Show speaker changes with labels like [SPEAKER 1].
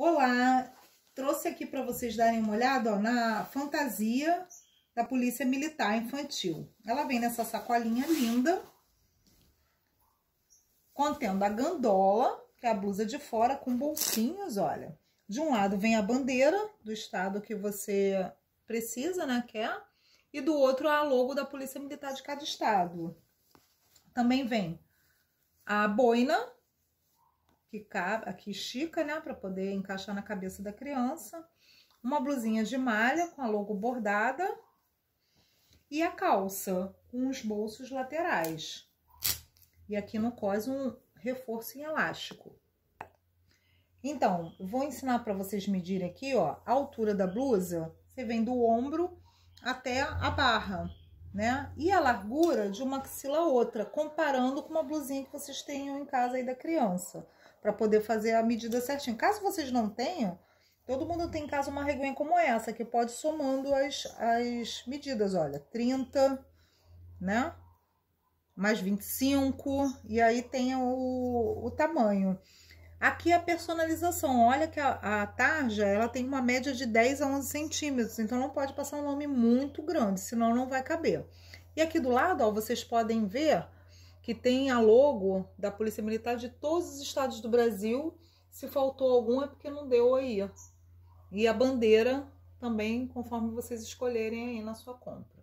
[SPEAKER 1] Olá, trouxe aqui para vocês darem uma olhada ó, na fantasia da Polícia Militar Infantil. Ela vem nessa sacolinha linda, contendo a gandola, que é a blusa de fora, com bolsinhos, olha. De um lado vem a bandeira do estado que você precisa, né, quer, é, e do outro é a logo da Polícia Militar de cada estado. Também vem a boina, que cabe, aqui estica, né, para poder encaixar na cabeça da criança. Uma blusinha de malha com a logo bordada e a calça com os bolsos laterais. E aqui no cós um reforço em elástico. Então, vou ensinar para vocês medirem aqui, ó, a altura da blusa. Você vem do ombro até a barra, né? E a largura de uma axila a outra, comparando com uma blusinha que vocês tenham em casa aí da criança para poder fazer a medida certinha. Caso vocês não tenham, todo mundo tem em casa uma reguinha como essa, que pode somando as, as medidas, olha, 30, né? Mais 25, e aí tem o, o tamanho. Aqui a personalização, olha que a, a, tarja, ela tem uma média de 10 a 11 centímetros, então não pode passar um nome muito grande, senão não vai caber. E aqui do lado, ó, vocês podem ver que tem a logo da Polícia Militar de todos os estados do Brasil. Se faltou algum é porque não deu aí. E a bandeira também, conforme vocês escolherem aí na sua compra.